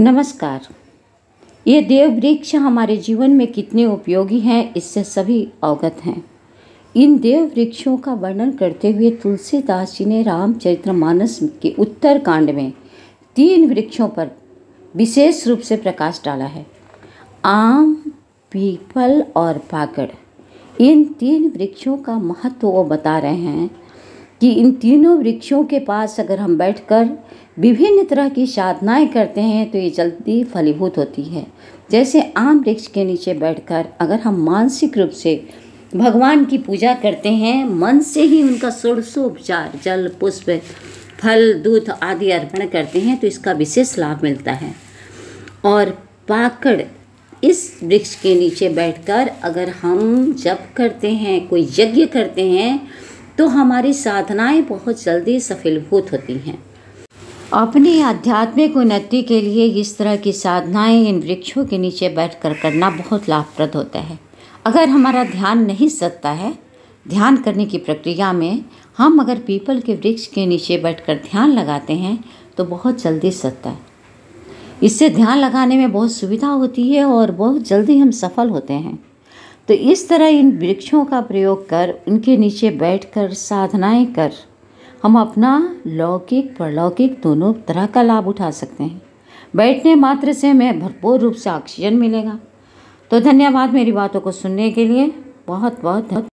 नमस्कार ये देव वृक्ष हमारे जीवन में कितने उपयोगी हैं इससे सभी अवगत हैं इन देव वृक्षों का वर्णन करते हुए तुलसीदास जी ने रामचरितमानस के उत्तर कांड में तीन वृक्षों पर विशेष रूप से प्रकाश डाला है आम पीपल और पाकड़ इन तीन वृक्षों का महत्व वो बता रहे हैं कि इन तीनों वृक्षों के पास अगर हम बैठकर विभिन्न तरह की साधनाएं करते हैं तो ये जल्दी फलीभूत होती है जैसे आम वृक्ष के नीचे बैठकर अगर हम मानसिक रूप से भगवान की पूजा करते हैं मन से ही उनका उपचार जल पुष्प फल दूध आदि अर्पण करते हैं तो इसका विशेष लाभ मिलता है और पाकड़ इस वृक्ष के नीचे बैठकर अगर हम जप करते हैं कोई यज्ञ करते हैं तो हमारी साधनाएं बहुत जल्दी सफलभूत होती हैं अपनी आध्यात्मिक उन्नति के लिए इस तरह की साधनाएं इन वृक्षों के नीचे बैठकर करना बहुत लाभप्रद होता है अगर हमारा ध्यान नहीं सकता है ध्यान करने की प्रक्रिया में हम अगर पीपल के वृक्ष के नीचे बैठकर ध्यान लगाते हैं तो बहुत जल्दी सत्ता है इससे ध्यान लगाने में बहुत सुविधा होती है और बहुत जल्दी हम सफल होते हैं तो इस तरह इन वृक्षों का प्रयोग कर उनके नीचे बैठकर साधनाएं कर हम अपना लौकिक परलौकिक दोनों तरह का लाभ उठा सकते हैं बैठने मात्र से हमें भरपूर रूप से ऑक्सीजन मिलेगा तो धन्यवाद मेरी बातों को सुनने के लिए बहुत बहुत